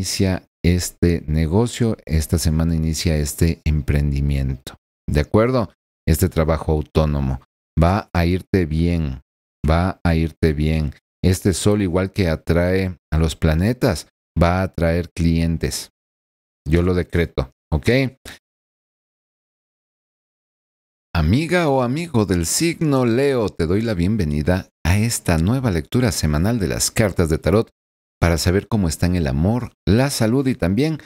inicia este negocio, esta semana inicia este emprendimiento. ¿De acuerdo? Este trabajo autónomo. Va a irte bien, va a irte bien. Este sol igual que atrae a los planetas, va a atraer clientes. Yo lo decreto, ¿ok? Amiga o amigo del signo Leo, te doy la bienvenida a esta nueva lectura semanal de las cartas de tarot para saber cómo están el amor, la salud y también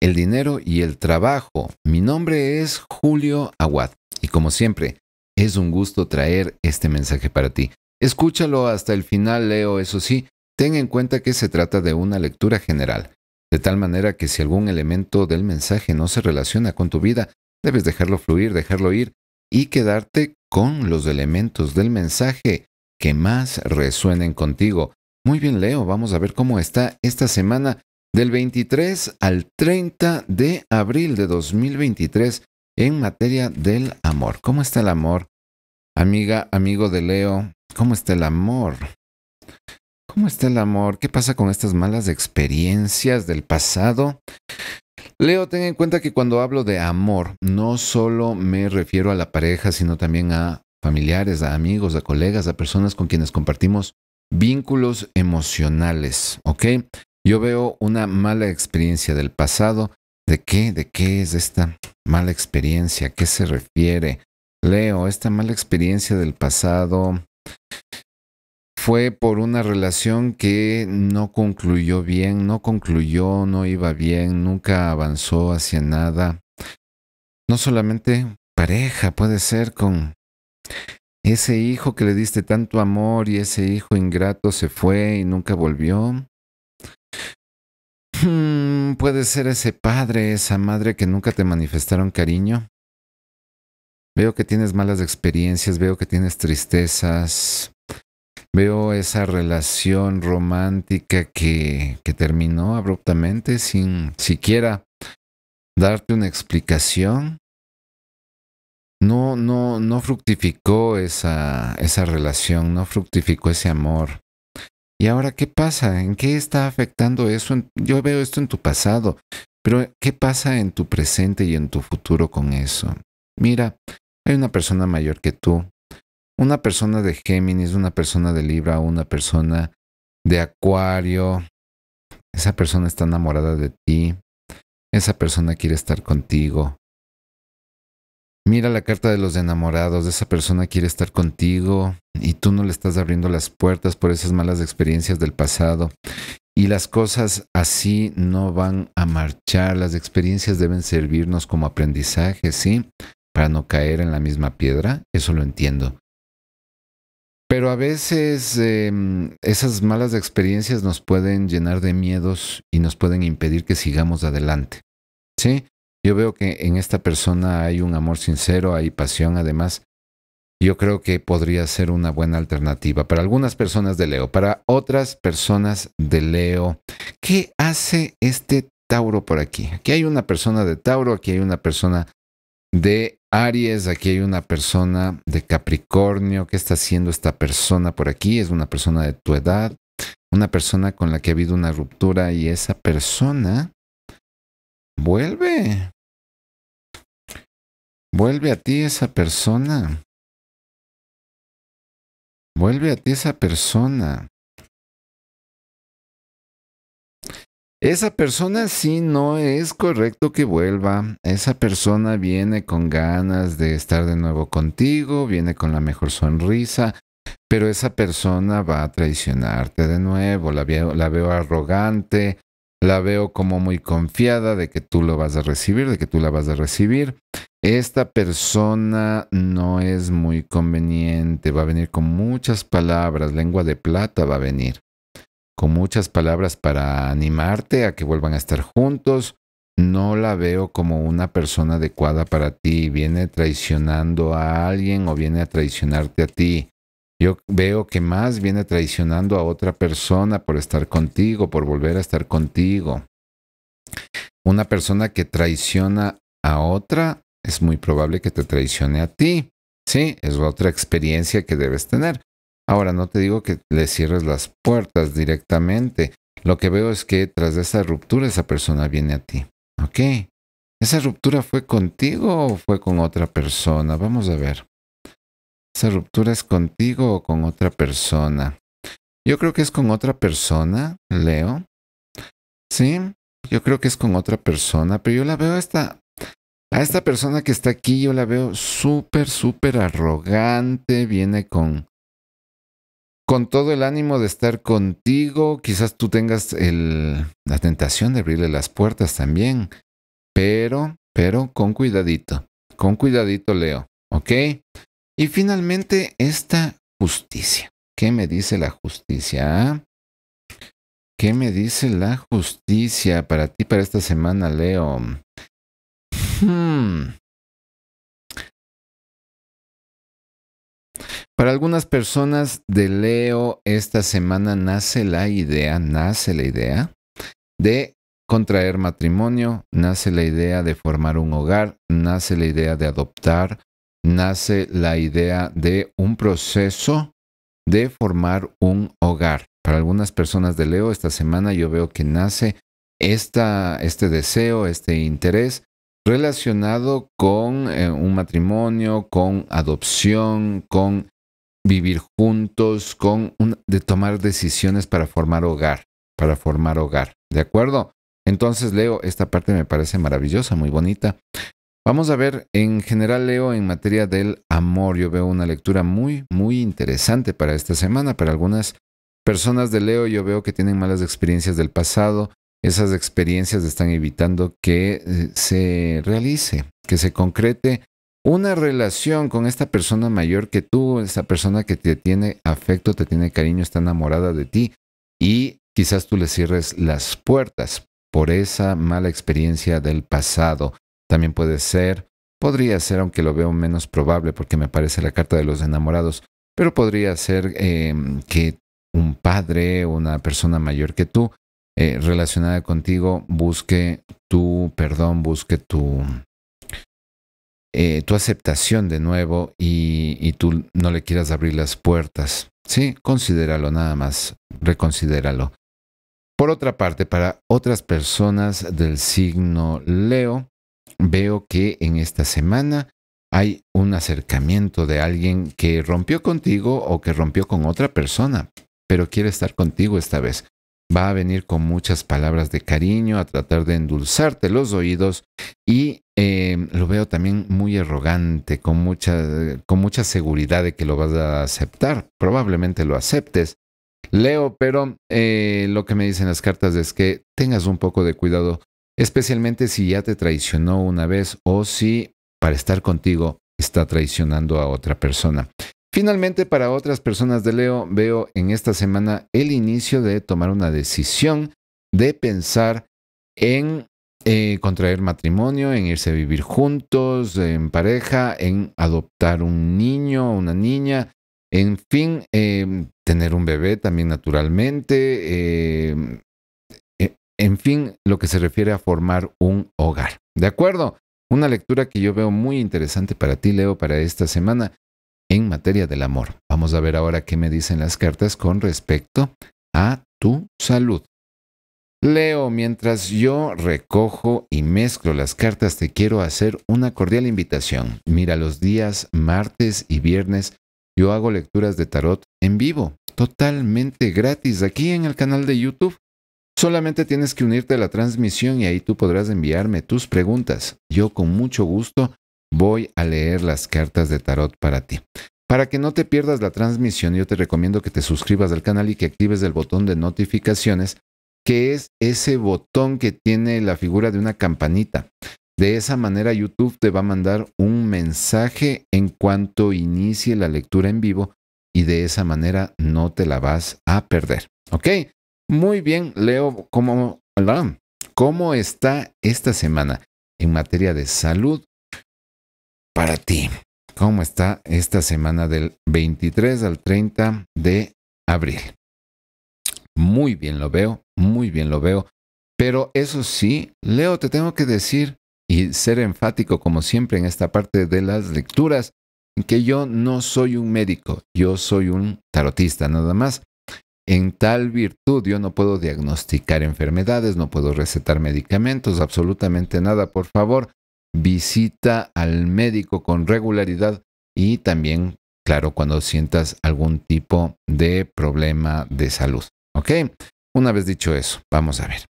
el dinero y el trabajo. Mi nombre es Julio Aguad y como siempre, es un gusto traer este mensaje para ti. Escúchalo hasta el final, Leo, eso sí, ten en cuenta que se trata de una lectura general, de tal manera que si algún elemento del mensaje no se relaciona con tu vida, debes dejarlo fluir, dejarlo ir y quedarte con los elementos del mensaje que más resuenen contigo. Muy bien, Leo, vamos a ver cómo está esta semana del 23 al 30 de abril de 2023 en materia del amor. ¿Cómo está el amor? Amiga, amigo de Leo, ¿cómo está el amor? ¿Cómo está el amor? ¿Qué pasa con estas malas experiencias del pasado? Leo, ten en cuenta que cuando hablo de amor, no solo me refiero a la pareja, sino también a familiares, a amigos, a colegas, a personas con quienes compartimos Vínculos emocionales, ¿ok? Yo veo una mala experiencia del pasado. ¿De qué? ¿De qué es esta mala experiencia? ¿A qué se refiere? Leo, esta mala experiencia del pasado fue por una relación que no concluyó bien, no concluyó, no iba bien, nunca avanzó hacia nada. No solamente pareja, puede ser con ese hijo que le diste tanto amor y ese hijo ingrato se fue y nunca volvió. Hmm, puede ser ese padre, esa madre que nunca te manifestaron cariño. Veo que tienes malas experiencias, veo que tienes tristezas, veo esa relación romántica que, que terminó abruptamente sin siquiera darte una explicación no, no, no fructificó esa, esa relación, no fructificó ese amor. ¿Y ahora qué pasa? ¿En qué está afectando eso? Yo veo esto en tu pasado, pero ¿qué pasa en tu presente y en tu futuro con eso? Mira, hay una persona mayor que tú, una persona de Géminis, una persona de Libra, una persona de Acuario. Esa persona está enamorada de ti, esa persona quiere estar contigo, Mira la carta de los enamorados, esa persona quiere estar contigo y tú no le estás abriendo las puertas por esas malas experiencias del pasado. Y las cosas así no van a marchar, las experiencias deben servirnos como aprendizaje, ¿sí? Para no caer en la misma piedra, eso lo entiendo. Pero a veces em, esas malas experiencias nos pueden llenar de miedos y nos pueden impedir que sigamos adelante. ¿Sí? Yo veo que en esta persona hay un amor sincero, hay pasión además. Yo creo que podría ser una buena alternativa para algunas personas de Leo, para otras personas de Leo. ¿Qué hace este Tauro por aquí? Aquí hay una persona de Tauro, aquí hay una persona de Aries, aquí hay una persona de Capricornio. ¿Qué está haciendo esta persona por aquí? Es una persona de tu edad, una persona con la que ha habido una ruptura y esa persona vuelve. Vuelve a ti esa persona. Vuelve a ti esa persona. Esa persona sí no es correcto que vuelva. Esa persona viene con ganas de estar de nuevo contigo, viene con la mejor sonrisa, pero esa persona va a traicionarte de nuevo. La veo, la veo arrogante, la veo como muy confiada de que tú lo vas a recibir, de que tú la vas a recibir. Esta persona no es muy conveniente, va a venir con muchas palabras, lengua de plata va a venir, con muchas palabras para animarte a que vuelvan a estar juntos. No la veo como una persona adecuada para ti, viene traicionando a alguien o viene a traicionarte a ti. Yo veo que más viene traicionando a otra persona por estar contigo, por volver a estar contigo. Una persona que traiciona a otra es muy probable que te traicione a ti. Sí, es otra experiencia que debes tener. Ahora, no te digo que le cierres las puertas directamente. Lo que veo es que tras esa ruptura esa persona viene a ti. ¿Ok? ¿Esa ruptura fue contigo o fue con otra persona? Vamos a ver esa ruptura es contigo o con otra persona. Yo creo que es con otra persona, Leo. Sí, yo creo que es con otra persona, pero yo la veo esta, a esta persona que está aquí, yo la veo súper, súper arrogante, viene con, con todo el ánimo de estar contigo, quizás tú tengas la tentación de abrirle las puertas también, pero, pero con cuidadito, con cuidadito Leo, ¿ok? Y finalmente, esta justicia. ¿Qué me dice la justicia? ¿Qué me dice la justicia para ti, para esta semana, Leo? Hmm. Para algunas personas de Leo, esta semana nace la idea, nace la idea de contraer matrimonio, nace la idea de formar un hogar, nace la idea de adoptar, nace la idea de un proceso de formar un hogar. Para algunas personas de Leo, esta semana yo veo que nace esta, este deseo, este interés relacionado con eh, un matrimonio, con adopción, con vivir juntos, con de tomar decisiones para formar hogar, para formar hogar, ¿de acuerdo? Entonces, Leo, esta parte me parece maravillosa, muy bonita. Vamos a ver, en general Leo, en materia del amor, yo veo una lectura muy, muy interesante para esta semana. Para algunas personas de Leo yo veo que tienen malas experiencias del pasado. Esas experiencias están evitando que eh, se realice, que se concrete una relación con esta persona mayor que tú, Esa persona que te tiene afecto, te tiene cariño, está enamorada de ti y quizás tú le cierres las puertas por esa mala experiencia del pasado. También puede ser, podría ser, aunque lo veo menos probable porque me parece la carta de los enamorados, pero podría ser em, que un padre o una persona mayor que tú eh, relacionada contigo busque tu perdón, busque tu, eh, tu aceptación de nuevo y, y, tú no le quieras abrir las puertas. Sí, considéralo nada más, reconsidéralo. Por otra parte, para otras personas del signo Leo, veo que en esta semana hay un acercamiento de alguien que rompió contigo o que rompió con otra persona, pero quiere estar contigo esta vez. Va a venir con muchas palabras de cariño, a tratar de endulzarte los oídos y eh, lo veo también muy arrogante, con mucha, con mucha seguridad de que lo vas a aceptar. Probablemente lo aceptes, Leo, pero eh, lo que me dicen las cartas es que tengas un poco de cuidado especialmente si ya te traicionó una vez o si para estar contigo está traicionando a otra persona. Finalmente, para otras personas de Leo, veo en esta semana el inicio de tomar una decisión de pensar en eh, contraer matrimonio, en irse a vivir juntos, en pareja, en adoptar un niño, una niña, en fin, eh, tener un bebé también naturalmente, eh, en fin, lo que se refiere a formar un hogar. ¿De acuerdo? Una lectura que yo veo muy interesante para ti, Leo, para esta semana en materia del amor. Vamos a ver ahora qué me dicen las cartas con respecto a tu salud. Leo, mientras yo recojo y mezclo las cartas, te quiero hacer una cordial invitación. Mira, los días martes y viernes yo hago lecturas de tarot en vivo, totalmente gratis, aquí en el canal de YouTube. Solamente tienes que unirte a la transmisión y ahí tú podrás enviarme tus preguntas. Yo con mucho gusto voy a leer las cartas de tarot para ti. Para que no te pierdas la transmisión, yo te recomiendo que te suscribas al canal y que actives el botón de notificaciones, que es ese botón que tiene la figura de una campanita. De esa manera YouTube te va a mandar un mensaje en cuanto inicie la lectura en vivo y de esa manera no te la vas a perder. ¿Ok? Muy bien, Leo, ¿cómo, ¿cómo está esta semana en materia de salud para ti? ¿Cómo está esta semana del 23 al 30 de abril? Muy bien lo veo, muy bien lo veo. Pero eso sí, Leo, te tengo que decir y ser enfático como siempre en esta parte de las lecturas, que yo no soy un médico, yo soy un tarotista nada más. En tal virtud yo no puedo diagnosticar enfermedades, no puedo recetar medicamentos, absolutamente nada. Por favor, visita al médico con regularidad y también, claro, cuando sientas algún tipo de problema de salud. ¿Ok? Una vez dicho eso, vamos a ver.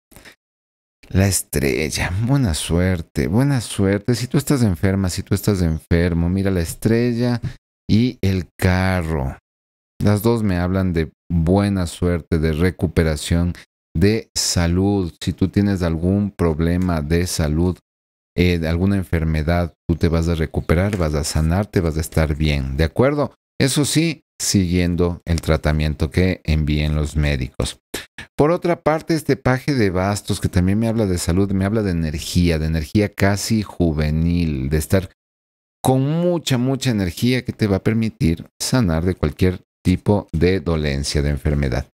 La estrella, buena suerte, buena suerte. Si tú estás enferma, si tú estás enfermo, mira la estrella y el carro. Las dos me hablan de buena suerte, de recuperación, de salud. Si tú tienes algún problema de salud, eh, alguna enfermedad, tú te vas a recuperar, vas a sanarte, vas a estar bien, ¿de acuerdo? Eso sí, siguiendo el tratamiento que envíen los médicos. Por otra parte, este paje de bastos, que también me habla de salud, me habla de energía, de energía casi juvenil, de estar con mucha, mucha energía que te va a permitir sanar de cualquier tipo de dolencia, de enfermedad.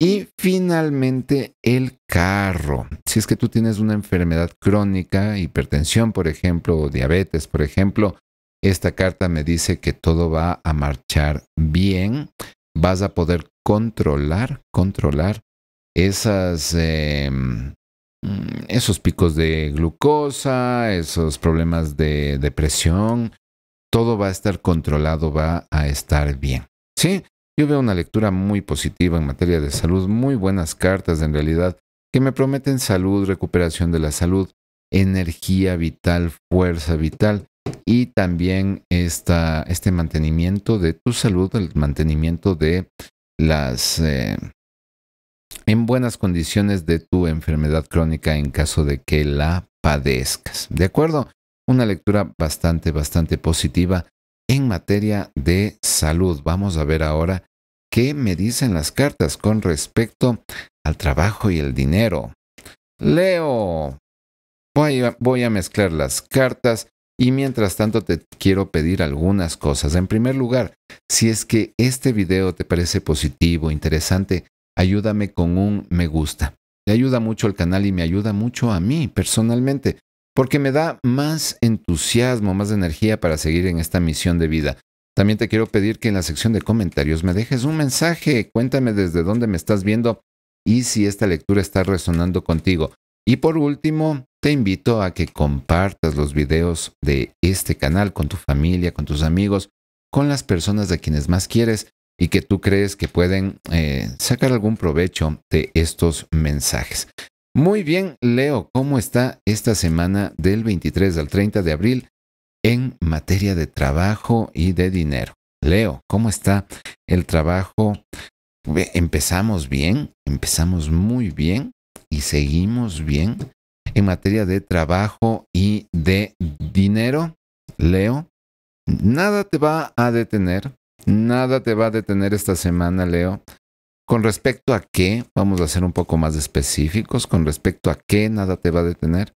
Y finalmente el carro. Si es que tú tienes una enfermedad crónica, hipertensión, por ejemplo, o diabetes, por ejemplo, esta carta me dice que todo va a marchar bien. Vas a poder controlar, controlar esas, em, esos picos de glucosa, esos problemas de depresión. Todo va a estar controlado, va a estar bien. Sí, yo veo una lectura muy positiva en materia de salud, muy buenas cartas en realidad, que me prometen salud, recuperación de la salud, energía vital, fuerza vital y también esta, este mantenimiento de tu salud, el mantenimiento de las... Eh, en buenas condiciones de tu enfermedad crónica en caso de que la padezcas. ¿De acuerdo? Una lectura bastante, bastante positiva en materia de salud. Vamos a ver ahora qué me dicen las cartas con respecto al trabajo y el dinero. Leo, voy a, mezclar las cartas y mientras tanto te quiero pedir algunas cosas. En primer lugar, si es que este video te parece positivo, interesante, ayúdame con un me gusta. Te ayuda mucho el canal y me ayuda mucho a mí personalmente porque me da más entusiasmo, más energía para seguir en esta misión de vida. También te quiero pedir que en la sección de comentarios me dejes un mensaje, cuéntame desde dónde me estás viendo y si esta lectura está resonando contigo. Y por último, te invito a que compartas los videos de este canal con tu familia, con tus amigos, con las personas de quienes más quieres y que tú crees que pueden eh, sacar algún provecho de estos mensajes. Muy bien, Leo, ¿cómo está esta semana del 23 al 30 de abril en materia de trabajo y de dinero? Leo, ¿cómo está el trabajo? Empezamos bien, empezamos muy bien y seguimos bien en materia de trabajo y de dinero. Leo, nada te va a detener, nada te va a detener esta semana, Leo. Con respecto a qué, vamos a ser un poco más específicos, con respecto a qué nada te va a detener.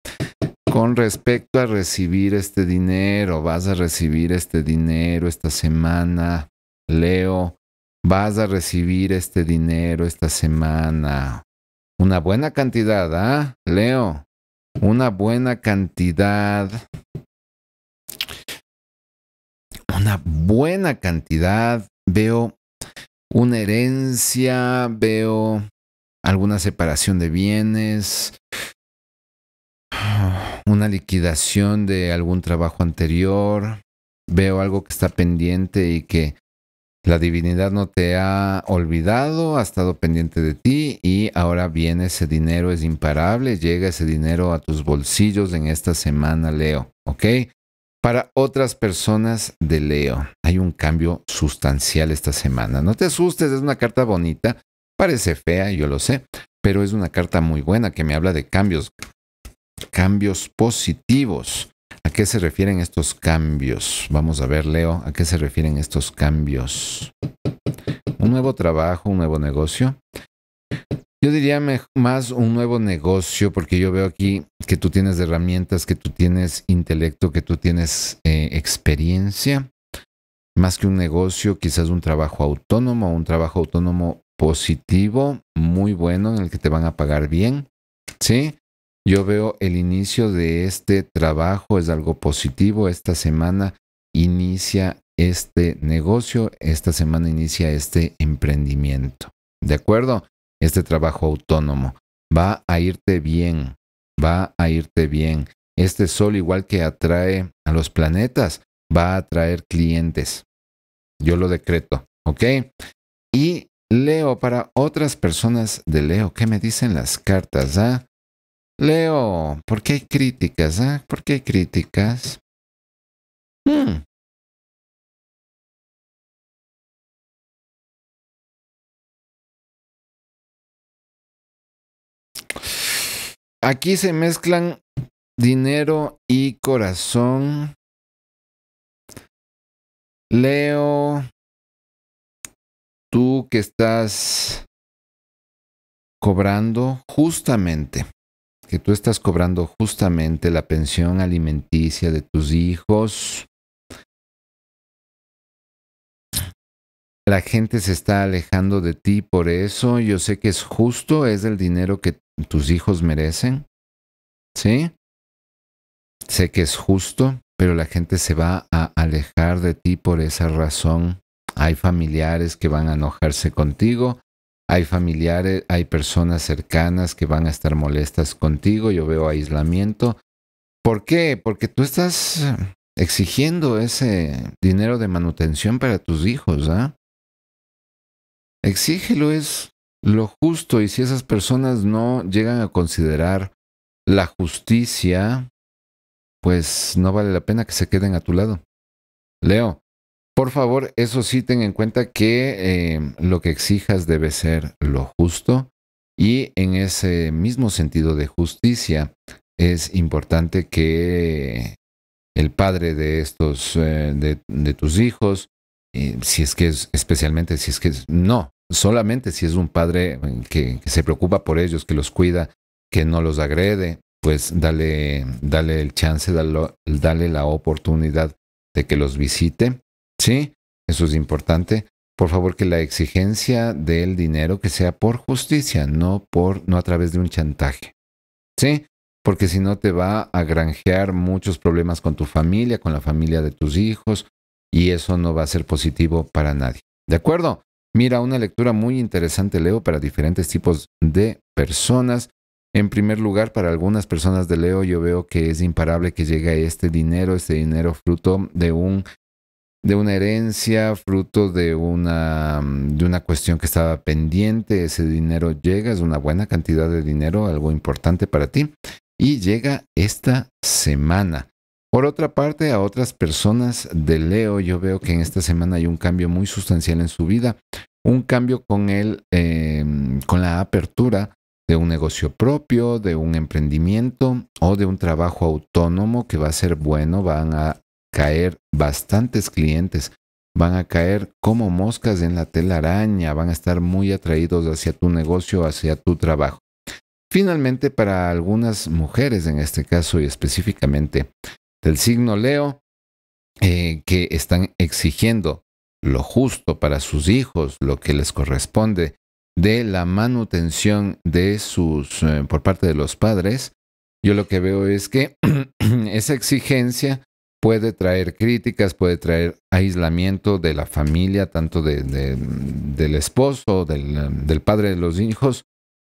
Con respecto a recibir este dinero, vas a recibir este dinero esta semana, Leo, vas a recibir este dinero esta semana. Una buena cantidad, ¿ah? Leo, una buena cantidad. Una buena cantidad. Veo una herencia, veo alguna separación de bienes, una liquidación de algún trabajo anterior, veo algo que está pendiente y que la divinidad no te ha olvidado, ha estado pendiente de ti y ahora viene ese dinero, es imparable, llega ese dinero a tus bolsillos en esta semana, Leo, ¿ok? Para otras personas de Leo, hay un cambio sustancial esta semana. No te asustes, es una carta bonita. Parece fea, yo lo sé, pero es una carta muy buena que me habla de cambios, cambios positivos. ¿A qué se refieren estos cambios? Vamos a ver, Leo, ¿a qué se refieren estos cambios? Un nuevo trabajo, un nuevo negocio, yo diría más un nuevo negocio, porque yo veo aquí que tú tienes herramientas, que tú tienes intelecto, que tú tienes eh, experiencia. Más que un negocio, quizás un trabajo autónomo, un trabajo autónomo positivo, muy bueno, en el que te van a pagar bien. ¿Sí? Yo veo el inicio de este trabajo, es algo positivo. Esta semana inicia este negocio, esta semana inicia este emprendimiento. ¿De acuerdo? este trabajo autónomo. Va a irte bien, va a irte bien. Este sol, igual que atrae a los planetas, va a atraer clientes. Yo lo decreto, ¿ok? Y Leo, para otras personas de Leo, ¿qué me dicen las cartas? Ah? Leo, ¿por qué hay críticas? Ah? ¿Por qué hay críticas? Hmm. Aquí se mezclan dinero y corazón. Leo, tú que estás cobrando justamente, que tú estás cobrando justamente la pensión alimenticia de tus hijos. La gente se está alejando de ti por eso. Yo sé que es justo, es el dinero que tus hijos merecen. ¿Sí? Sé que es justo, pero la gente se va a alejar de ti por esa razón. Hay familiares que van a enojarse contigo, hay familiares, hay personas cercanas que van a estar molestas contigo, yo veo aislamiento. ¿Por qué? Porque tú estás exigiendo ese dinero de manutención para tus hijos, ¿ah? ¿eh? Exígelo, es lo justo y si esas personas no llegan a considerar la justicia, pues no vale la pena que se queden a tu lado. Leo, por favor, eso sí, ten en cuenta que eh, lo que exijas debe ser lo justo y en ese mismo sentido de justicia es importante que el padre de estos, eh, de, tus hijos, eh, si es que es, especialmente si es que es, no, Solamente si es un padre eh, que, se preocupa por ellos, que los cuida, que no los agrede, pues dale, dale el chance, dale, dale la oportunidad de que los visite. ¿Sí? Eso es importante. Por favor, que la exigencia del dinero que sea por justicia, no, por, no a través de un chantaje. ¿Sí? Porque si no te va a granjear muchos problemas con tu familia, con la familia de tus hijos, y eso no va a ser positivo para nadie. ¿De acuerdo? Mira, una lectura muy interesante, Leo, para diferentes tipos de personas. En primer lugar, para algunas personas de Leo, yo veo que es imparable que llegue este dinero, este dinero fruto de de una herencia, fruto de una, de una cuestión que estaba pendiente, ese dinero llega, es una buena cantidad de dinero, algo importante para ti, y llega esta semana. Por otra parte, a otras personas de Leo, yo veo que en esta semana hay un cambio muy sustancial en su vida, un cambio con, el, em, con la apertura de un negocio propio, de un emprendimiento o de un trabajo autónomo que va a ser bueno, van a caer bastantes clientes, van a caer como moscas en la telaraña, van a estar muy atraídos hacia tu negocio, hacia tu trabajo. Finalmente, para algunas mujeres en este caso y específicamente, del signo Leo eh, que están exigiendo lo justo para sus hijos, lo que les corresponde de la manutención de sus eh, por parte de los padres, yo lo que veo es que esa exigencia puede traer críticas, puede traer aislamiento de la familia, tanto del esposo, del, del padre de los hijos,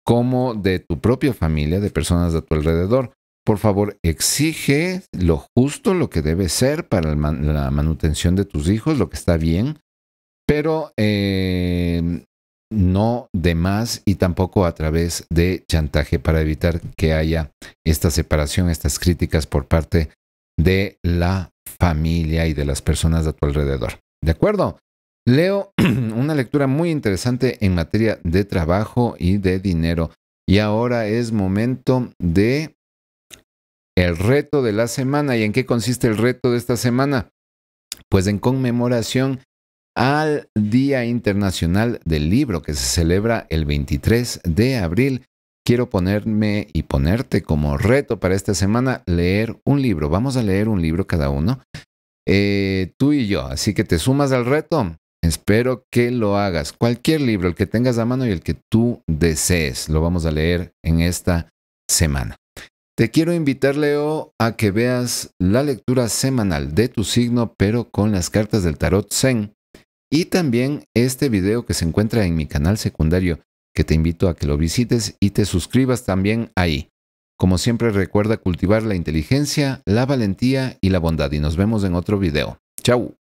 como de tu propia familia, de personas de tu alrededor. Por favor, exige lo justo, lo que debe ser para la manutención de tus hijos, lo que está bien, pero em, no de más y tampoco a través de chantaje para evitar que haya esta separación, estas críticas por parte de la familia y de las personas a tu alrededor. ¿De acuerdo? Leo una lectura muy interesante en materia de trabajo y de dinero. Y ahora es momento de el reto de la semana. ¿Y en qué consiste el reto de esta semana? Pues en conmemoración al Día Internacional del Libro que se celebra el 23 de abril. Quiero ponerme y ponerte como reto para esta semana leer un libro. Vamos a leer un libro cada uno, eh, tú y yo. Así que te sumas al reto. Espero que lo hagas. Cualquier libro, el que tengas a mano y el que tú desees, lo vamos a leer en esta semana. Te quiero invitar, Leo, a que veas la lectura semanal de tu signo, pero con las cartas del tarot Zen. Y también este video que se encuentra en mi canal secundario, que te invito a que lo visites y te suscribas también ahí. Como siempre, recuerda cultivar la inteligencia, la valentía y la bondad. Y nos vemos en otro video. Chau.